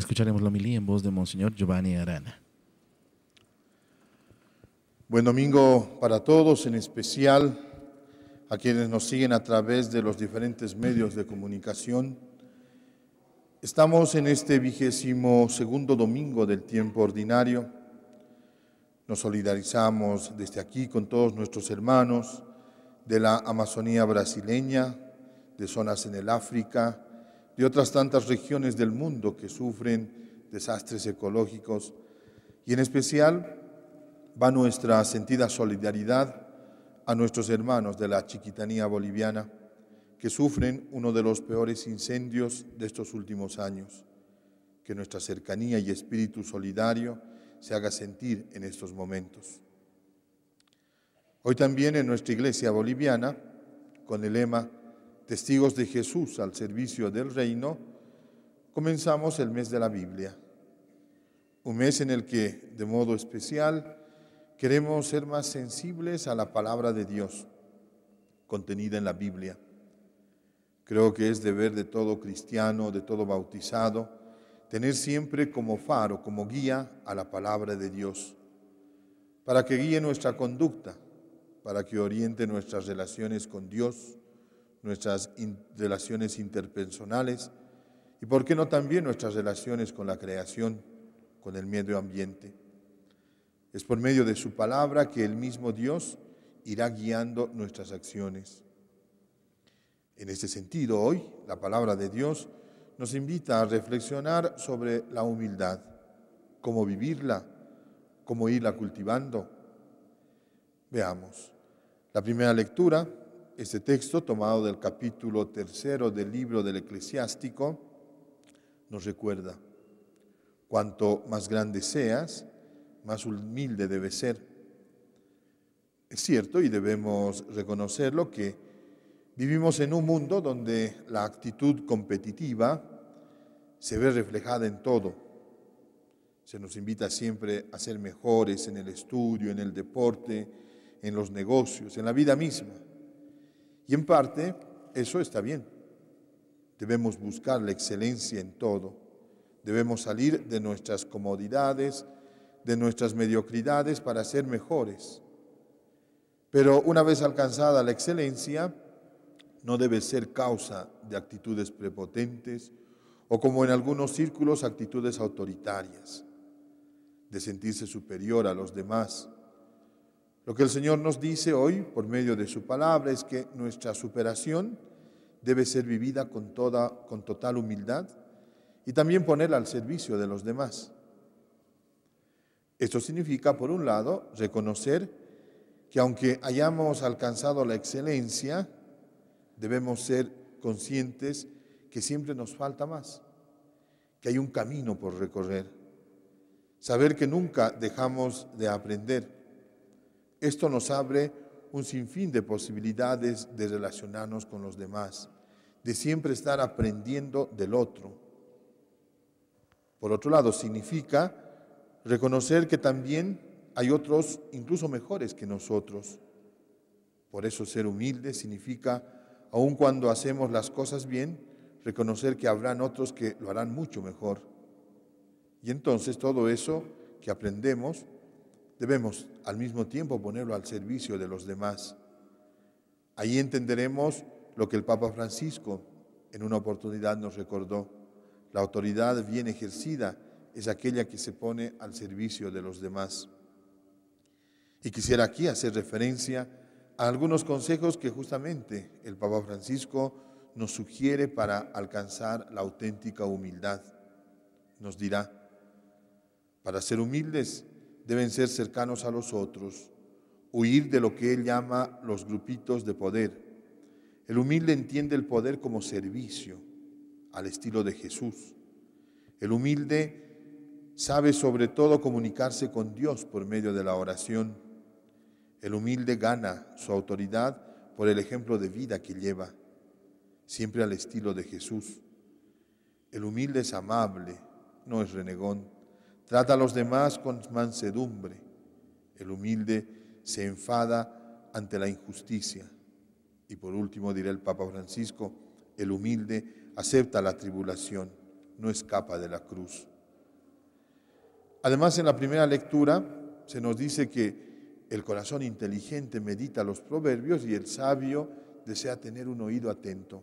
Escucharemos la milí en voz de Monseñor Giovanni Arana. Buen domingo para todos, en especial a quienes nos siguen a través de los diferentes medios de comunicación. Estamos en este vigésimo segundo domingo del tiempo ordinario. Nos solidarizamos desde aquí con todos nuestros hermanos de la Amazonía brasileña, de zonas en el África, de otras tantas regiones del mundo que sufren desastres ecológicos. Y en especial va nuestra sentida solidaridad a nuestros hermanos de la chiquitanía boliviana que sufren uno de los peores incendios de estos últimos años. Que nuestra cercanía y espíritu solidario se haga sentir en estos momentos. Hoy también en nuestra iglesia boliviana, con el lema testigos de Jesús al servicio del reino, comenzamos el mes de la Biblia, un mes en el que, de modo especial, queremos ser más sensibles a la palabra de Dios contenida en la Biblia. Creo que es deber de todo cristiano, de todo bautizado, tener siempre como faro, como guía a la palabra de Dios, para que guíe nuestra conducta, para que oriente nuestras relaciones con Dios nuestras relaciones interpersonales y, por qué no, también nuestras relaciones con la creación, con el medio ambiente. Es por medio de su palabra que el mismo Dios irá guiando nuestras acciones. En este sentido, hoy la palabra de Dios nos invita a reflexionar sobre la humildad, cómo vivirla, cómo irla cultivando. Veamos. La primera lectura este texto, tomado del capítulo tercero del libro del eclesiástico, nos recuerda, cuanto más grande seas, más humilde debes ser. Es cierto, y debemos reconocerlo, que vivimos en un mundo donde la actitud competitiva se ve reflejada en todo. Se nos invita siempre a ser mejores en el estudio, en el deporte, en los negocios, en la vida misma. Y en parte eso está bien. Debemos buscar la excelencia en todo. Debemos salir de nuestras comodidades, de nuestras mediocridades para ser mejores. Pero una vez alcanzada la excelencia, no debe ser causa de actitudes prepotentes o como en algunos círculos actitudes autoritarias, de sentirse superior a los demás lo que el Señor nos dice hoy por medio de su palabra es que nuestra superación debe ser vivida con, toda, con total humildad y también ponerla al servicio de los demás. Esto significa, por un lado, reconocer que aunque hayamos alcanzado la excelencia, debemos ser conscientes que siempre nos falta más, que hay un camino por recorrer. Saber que nunca dejamos de aprender esto nos abre un sinfín de posibilidades de relacionarnos con los demás, de siempre estar aprendiendo del otro. Por otro lado, significa reconocer que también hay otros incluso mejores que nosotros. Por eso ser humilde significa, aun cuando hacemos las cosas bien, reconocer que habrán otros que lo harán mucho mejor. Y entonces todo eso que aprendemos debemos al mismo tiempo ponerlo al servicio de los demás. Ahí entenderemos lo que el Papa Francisco en una oportunidad nos recordó. La autoridad bien ejercida es aquella que se pone al servicio de los demás. Y quisiera aquí hacer referencia a algunos consejos que justamente el Papa Francisco nos sugiere para alcanzar la auténtica humildad. Nos dirá, para ser humildes deben ser cercanos a los otros, huir de lo que él llama los grupitos de poder. El humilde entiende el poder como servicio, al estilo de Jesús. El humilde sabe sobre todo comunicarse con Dios por medio de la oración. El humilde gana su autoridad por el ejemplo de vida que lleva, siempre al estilo de Jesús. El humilde es amable, no es renegón Trata a los demás con mansedumbre. El humilde se enfada ante la injusticia. Y por último, dirá el Papa Francisco, el humilde acepta la tribulación, no escapa de la cruz. Además, en la primera lectura se nos dice que el corazón inteligente medita los proverbios y el sabio desea tener un oído atento.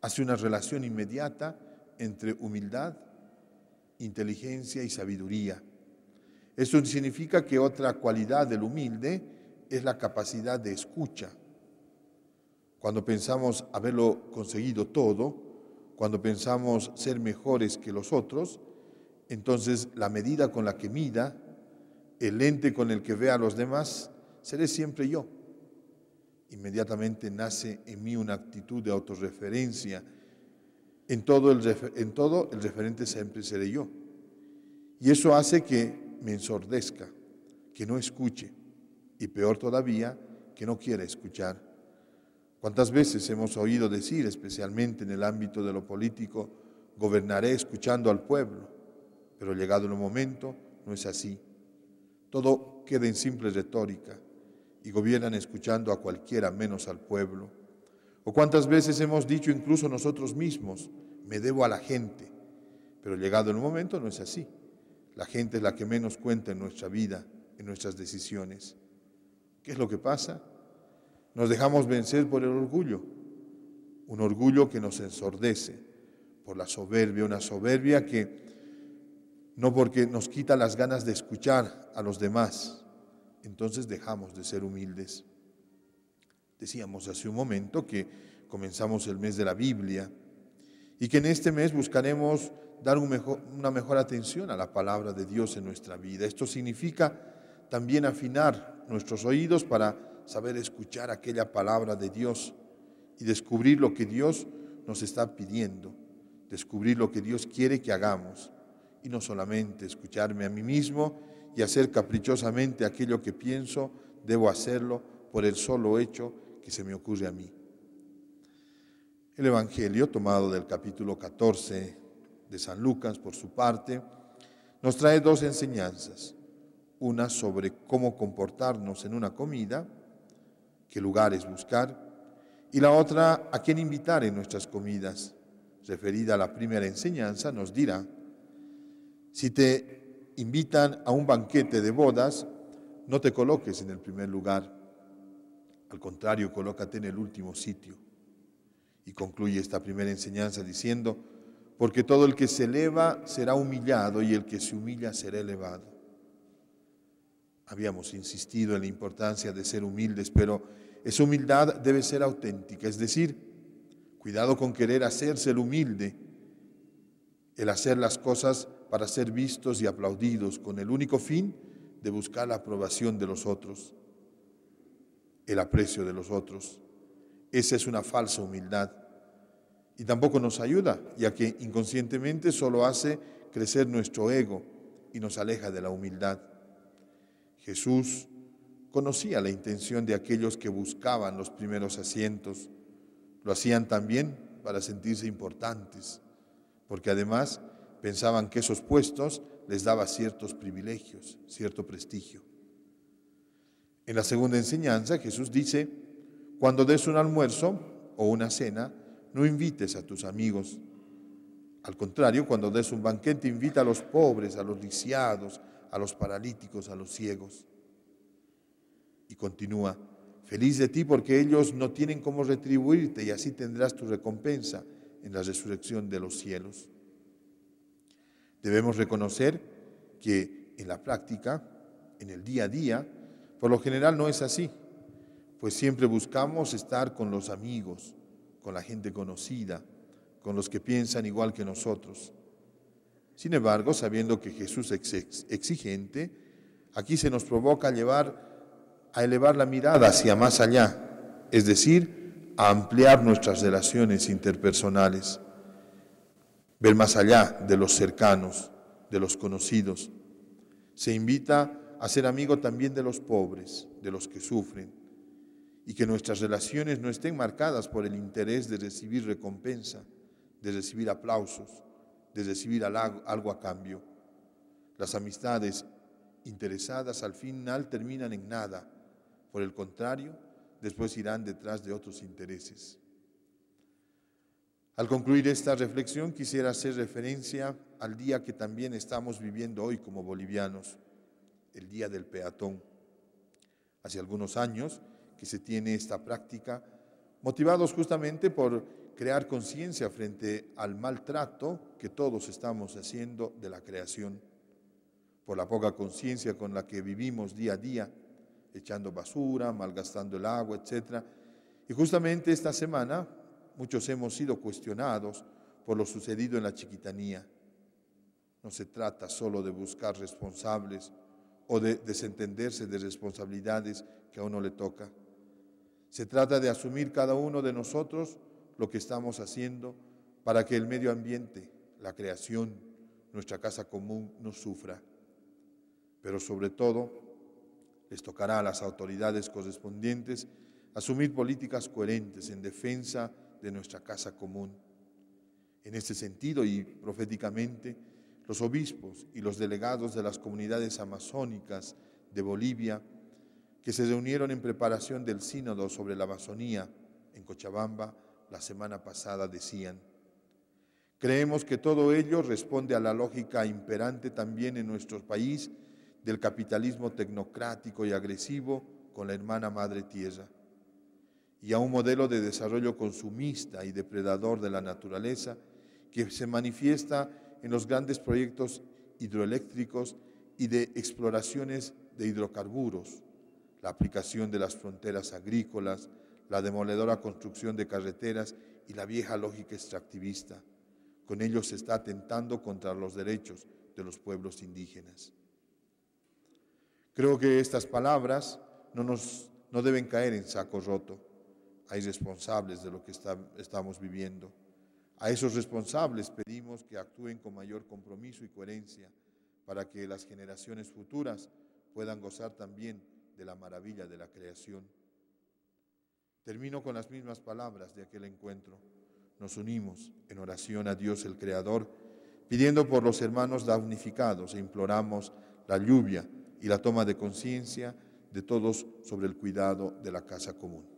Hace una relación inmediata entre humildad inteligencia y sabiduría. Eso significa que otra cualidad del humilde es la capacidad de escucha. Cuando pensamos haberlo conseguido todo, cuando pensamos ser mejores que los otros, entonces la medida con la que mida, el lente con el que vea a los demás, seré siempre yo. Inmediatamente nace en mí una actitud de autorreferencia, en todo, el, en todo el referente siempre seré yo. Y eso hace que me ensordezca, que no escuche y peor todavía, que no quiera escuchar. ¿Cuántas veces hemos oído decir, especialmente en el ámbito de lo político, gobernaré escuchando al pueblo? Pero llegado el momento, no es así. Todo queda en simple retórica y gobiernan escuchando a cualquiera menos al pueblo. O cuántas veces hemos dicho incluso nosotros mismos, me debo a la gente. Pero llegado el momento no es así. La gente es la que menos cuenta en nuestra vida, en nuestras decisiones. ¿Qué es lo que pasa? Nos dejamos vencer por el orgullo, un orgullo que nos ensordece, por la soberbia, una soberbia que no porque nos quita las ganas de escuchar a los demás, entonces dejamos de ser humildes. Decíamos hace un momento que comenzamos el mes de la Biblia y que en este mes buscaremos dar una mejor atención a la palabra de Dios en nuestra vida. Esto significa también afinar nuestros oídos para saber escuchar aquella palabra de Dios y descubrir lo que Dios nos está pidiendo, descubrir lo que Dios quiere que hagamos y no solamente escucharme a mí mismo y hacer caprichosamente aquello que pienso, debo hacerlo por el solo hecho que se me ocurre a mí. El Evangelio, tomado del capítulo 14 de San Lucas, por su parte, nos trae dos enseñanzas. Una sobre cómo comportarnos en una comida, qué lugares buscar, y la otra a quién invitar en nuestras comidas. Referida a la primera enseñanza, nos dirá, si te invitan a un banquete de bodas, no te coloques en el primer lugar al contrario, colócate en el último sitio. Y concluye esta primera enseñanza diciendo, porque todo el que se eleva será humillado y el que se humilla será elevado. Habíamos insistido en la importancia de ser humildes, pero esa humildad debe ser auténtica, es decir, cuidado con querer hacerse el humilde, el hacer las cosas para ser vistos y aplaudidos con el único fin de buscar la aprobación de los otros el aprecio de los otros. Esa es una falsa humildad y tampoco nos ayuda, ya que inconscientemente solo hace crecer nuestro ego y nos aleja de la humildad. Jesús conocía la intención de aquellos que buscaban los primeros asientos. Lo hacían también para sentirse importantes, porque además pensaban que esos puestos les daba ciertos privilegios, cierto prestigio. En la segunda enseñanza Jesús dice, cuando des un almuerzo o una cena, no invites a tus amigos. Al contrario, cuando des un banquete, invita a los pobres, a los lisiados, a los paralíticos, a los ciegos. Y continúa, feliz de ti porque ellos no tienen cómo retribuirte y así tendrás tu recompensa en la resurrección de los cielos. Debemos reconocer que en la práctica, en el día a día, por lo general no es así, pues siempre buscamos estar con los amigos, con la gente conocida, con los que piensan igual que nosotros. Sin embargo, sabiendo que Jesús es exigente, aquí se nos provoca a llevar a elevar la mirada hacia más allá, es decir, a ampliar nuestras relaciones interpersonales, ver más allá de los cercanos, de los conocidos. Se invita a ser amigo también de los pobres, de los que sufren, y que nuestras relaciones no estén marcadas por el interés de recibir recompensa, de recibir aplausos, de recibir algo a cambio. Las amistades interesadas al final terminan en nada, por el contrario, después irán detrás de otros intereses. Al concluir esta reflexión quisiera hacer referencia al día que también estamos viviendo hoy como bolivianos, el Día del Peatón. Hace algunos años que se tiene esta práctica, motivados justamente por crear conciencia frente al maltrato que todos estamos haciendo de la creación, por la poca conciencia con la que vivimos día a día, echando basura, malgastando el agua, etc. Y justamente esta semana muchos hemos sido cuestionados por lo sucedido en la chiquitanía. No se trata solo de buscar responsables, o de desentenderse de responsabilidades que a uno le toca. Se trata de asumir cada uno de nosotros lo que estamos haciendo para que el medio ambiente, la creación, nuestra casa común no sufra. Pero sobre todo, les tocará a las autoridades correspondientes asumir políticas coherentes en defensa de nuestra casa común. En este sentido y proféticamente, los obispos y los delegados de las comunidades amazónicas de Bolivia, que se reunieron en preparación del sínodo sobre la Amazonía en Cochabamba la semana pasada, decían, creemos que todo ello responde a la lógica imperante también en nuestro país del capitalismo tecnocrático y agresivo con la hermana madre tierra, y a un modelo de desarrollo consumista y depredador de la naturaleza que se manifiesta en los grandes proyectos hidroeléctricos y de exploraciones de hidrocarburos, la aplicación de las fronteras agrícolas, la demoledora construcción de carreteras y la vieja lógica extractivista. Con ello se está atentando contra los derechos de los pueblos indígenas. Creo que estas palabras no, nos, deben caer en saco roto. Hay responsables de lo que estamos viviendo. A esos responsables pedimos que actúen con mayor compromiso y coherencia para que las generaciones futuras puedan gozar también de la maravilla de la creación. Termino con las mismas palabras de aquel encuentro. Nos unimos en oración a Dios el Creador, pidiendo por los hermanos damnificados e imploramos la lluvia y la toma de conciencia de todos sobre el cuidado de la casa común.